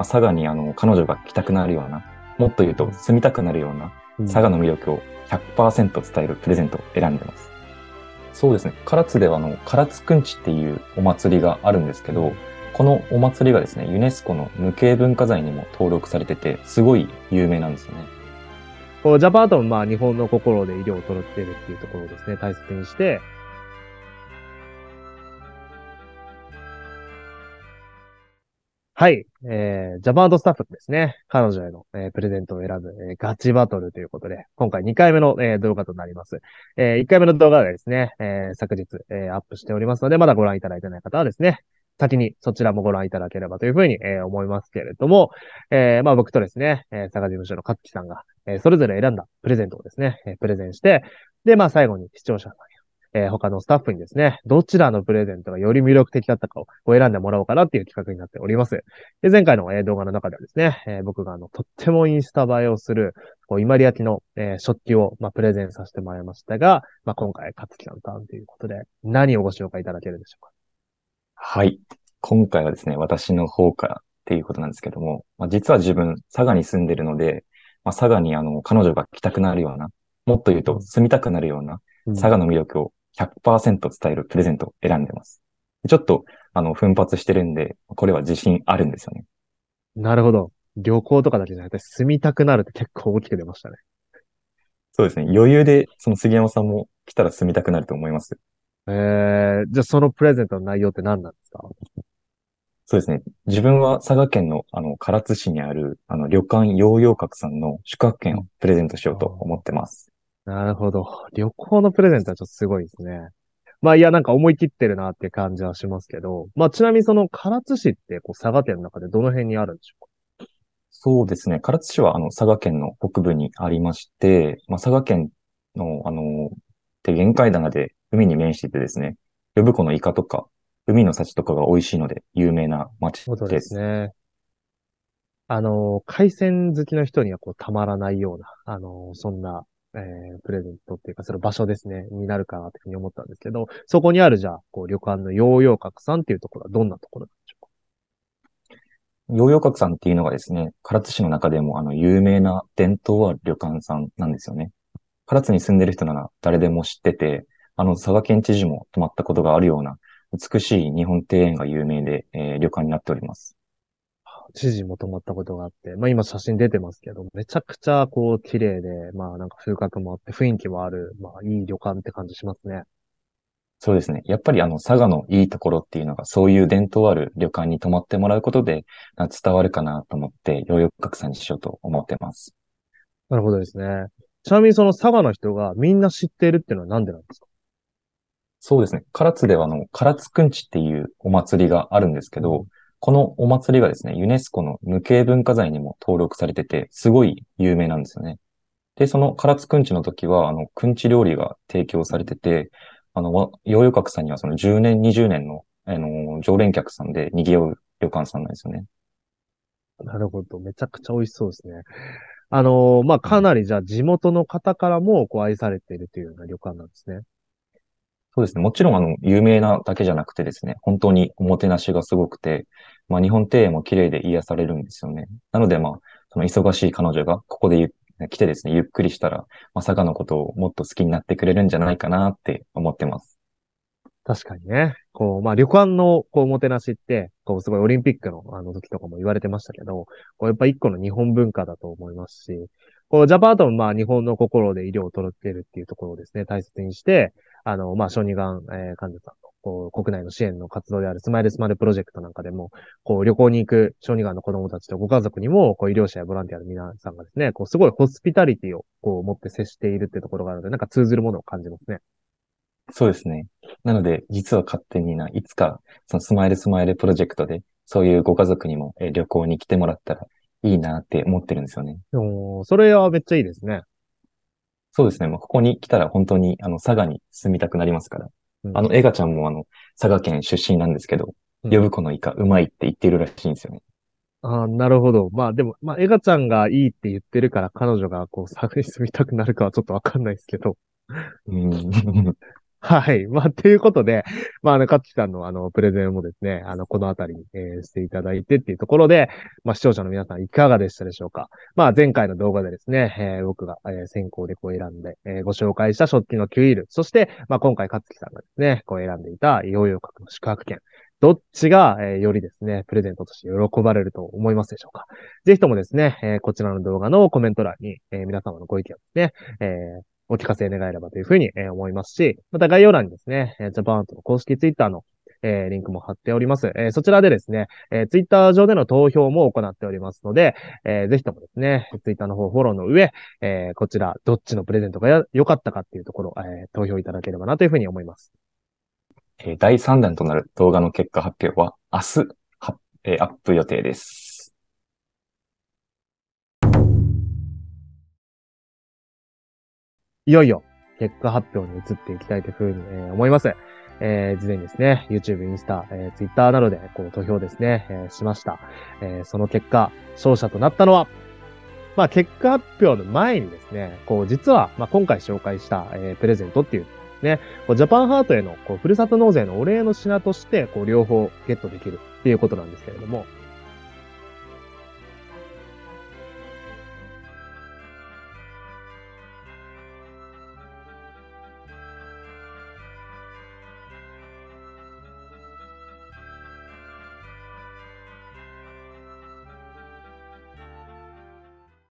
まあ、佐賀にあの彼女が来たくなるような、もっと言うと住みたくなるような、佐賀の魅力を100%伝えるプレゼントを選んでます。そうですね。唐津ではあの、唐津くんちっていうお祭りがあるんですけど、このお祭りがですね、ユネスコの無形文化財にも登録されてて、すごい有名なんですよね。こうジャパートもまあ日本の心で医療を取けてるっていうところをですね、大切にして、はい。えー、ジャパンドスタッフですね。彼女への、えー、プレゼントを選ぶ、えー、ガチバトルということで、今回2回目の、えー、動画となります。えー、1回目の動画がですね、えー、昨日、えー、アップしておりますので、まだご覧いただいてない方はですね、先にそちらもご覧いただければというふうに、えー、思いますけれども、えー、まあ僕とですね、えー、佐賀事務所の勝木さんが、えー、それぞれ選んだプレゼントをですね、えー、プレゼンして、で、まあ最後に視聴者さんえー、他のスタッフにですね、どちらのプレゼントがより魅力的だったかを選んでもらおうかなっていう企画になっております。で、前回の、え動画の中ではですね、えー、僕があの、とってもインスタ映えをする、こう、伊万里焼の、えー、食器を、まあ、プレゼンさせてもらいましたが、まあ、今回、勝木さんさんということで、何をご紹介いただけるでしょうかはい。今回はですね、私の方からっていうことなんですけども、まあ、実は自分、佐賀に住んでるので、まあ、佐賀にあの、彼女が来たくなるような、もっと言うと住みたくなるような、佐賀の魅力を100%伝えるプレゼントを選んでます。ちょっと、あの、奮発してるんで、これは自信あるんですよね。なるほど。旅行とかだけじゃなくて、住みたくなるって結構大きく出ましたね。そうですね。余裕で、その杉山さんも来たら住みたくなると思います。ええー、じゃあそのプレゼントの内容って何なんですかそうですね。自分は佐賀県の、あの、唐津市にある、あの、旅館洋洋閣さんの宿泊券をプレゼントしようと思ってます。なるほど。旅行のプレゼントはちょっとすごいですね。まあいや、なんか思い切ってるなって感じはしますけど、まあちなみにその唐津市ってこう佐賀県の中でどの辺にあるんでしょうかそうですね。唐津市はあの佐賀県の北部にありまして、まあ、佐賀県のあの、手玄界棚で海に面していてですね、呼子のイカとか海の幸とかが美味しいので有名な町です。そうですね。あの、海鮮好きの人にはこうたまらないような、あの、そんなえー、プレゼントっていうか、その場所ですね、になるかなというふうに思ったんですけど、そこにある、じゃあ、こう、旅館のヨーヨー角さんっていうところはどんなところなんでしょうかヨーヨー角さんっていうのがですね、唐津市の中でも、あの、有名な伝統は旅館さんなんですよね。唐津に住んでる人なら誰でも知ってて、あの、佐賀県知事も泊まったことがあるような、美しい日本庭園が有名で、えー、旅館になっております。指示も止まったことがあって、まあ今写真出てますけど、めちゃくちゃこう綺麗で、まあなんか風格もあって雰囲気もある、まあいい旅館って感じしますね。そうですね。やっぱりあの佐賀のいいところっていうのが、そういう伝統ある旅館に泊まってもらうことで伝わるかなと思って、ようやく拡散しようと思ってます。なるほどですね。ちなみにその佐賀の人がみんな知っているっていうのはなんでなんですかそうですね。唐津ではあの、唐津くんちっていうお祭りがあるんですけど、うんこのお祭りがですね、ユネスコの無形文化財にも登録されてて、すごい有名なんですよね。で、その唐津くんちの時は、あの、くんち料理が提供されてて、あの、ヨーヨ閣さんにはその10年、20年の、あの、常連客さんで賑わう旅館さんなんですよね。なるほど。めちゃくちゃ美味しそうですね。あのー、まあ、かなりじゃあ地元の方からもこう愛されているというような旅館なんですね。そうですね。もちろん、あの、有名なだけじゃなくてですね、本当におもてなしがすごくて、まあ、日本庭園も綺麗で癒されるんですよね。なので、まあ、その忙しい彼女がここで来てですね、ゆっくりしたら、まさかのことをもっと好きになってくれるんじゃないかなって思ってます。確かにね。こう、まあ、旅館の、こう、おもてなしって、こう、すごいオリンピックの、あの時とかも言われてましたけど、こう、やっぱ一個の日本文化だと思いますし、こう、ジャパートも、まあ、日本の心で医療を届けるっていうところをですね、大切にして、あの、まあ、小児がん、えー、患者さんの、こう、国内の支援の活動であるスマイルスマイルプロジェクトなんかでも、こう、旅行に行く小児がんの子供たちとご家族にも、こう、医療者やボランティアの皆さんがですね、こう、すごいホスピタリティを、こう、持って接しているってところがあるので、なんか通ずるものを感じますね。そうですね。なので、実は勝手にな、いつか、そのスマイルスマイルプロジェクトで、そういうご家族にも、え旅行に来てもらったらいいなって思ってるんですよね。おそれはめっちゃいいですね。そうですね。まあ、ここに来たら本当に、あの、佐賀に住みたくなりますから。うん、あの、エガちゃんもあの、佐賀県出身なんですけど、呼ぶ子のイカ、うまいって言ってるらしいんですよね。ああ、なるほど。まあでも、まあ、エガちゃんがいいって言ってるから、彼女がこう、佐賀に住みたくなるかはちょっとわかんないですけど。うん。はい。まあ、ということで、まあ、あの、かつさんの、あの、プレゼンもですね、あの、このあたりに、えー、していただいてっていうところで、まあ、視聴者の皆さんいかがでしたでしょうか。まあ、前回の動画でですね、えー、僕が、えー、先行でこう選んで、えー、ご紹介した食器の Q イール、そして、まあ、今回かつきさんがですね、こう選んでいた、いよいよ格の宿泊券、どっちが、えー、よりですね、プレゼントとして喜ばれると思いますでしょうか。ぜひともですね、えー、こちらの動画のコメント欄に、えー、皆様のご意見をですね、えお聞かせ願えればというふうに、え思いますし、また概要欄にですね、えジャパンアートの公式ツイッターのえー、リンクも貼っております。えー、そちらでですね、えー、ツイッター上での投票も行っておりますので、えー、ぜひともですね、ツイッターの方フォローの上、えー、こちら、どっちのプレゼントが良かったかっていうところ、えー、投票いただければなというふうに思います。え第3弾となる動画の結果発表は明日、えー、アップ予定です。いよいよ結果発表に移っていきたいというふうに、えー、思います。えー、事前にですね、YouTube、インスタ、えー、Twitter などで、こう、投票ですね、えー、しました。えー、その結果、勝者となったのは、まあ、結果発表の前にですね、こう、実は、まあ、今回紹介した、えー、プレゼントっていう、ね、こうジャパンハートへの、こう、ふるさと納税のお礼の品として、こう、両方ゲットできるっていうことなんですけれども、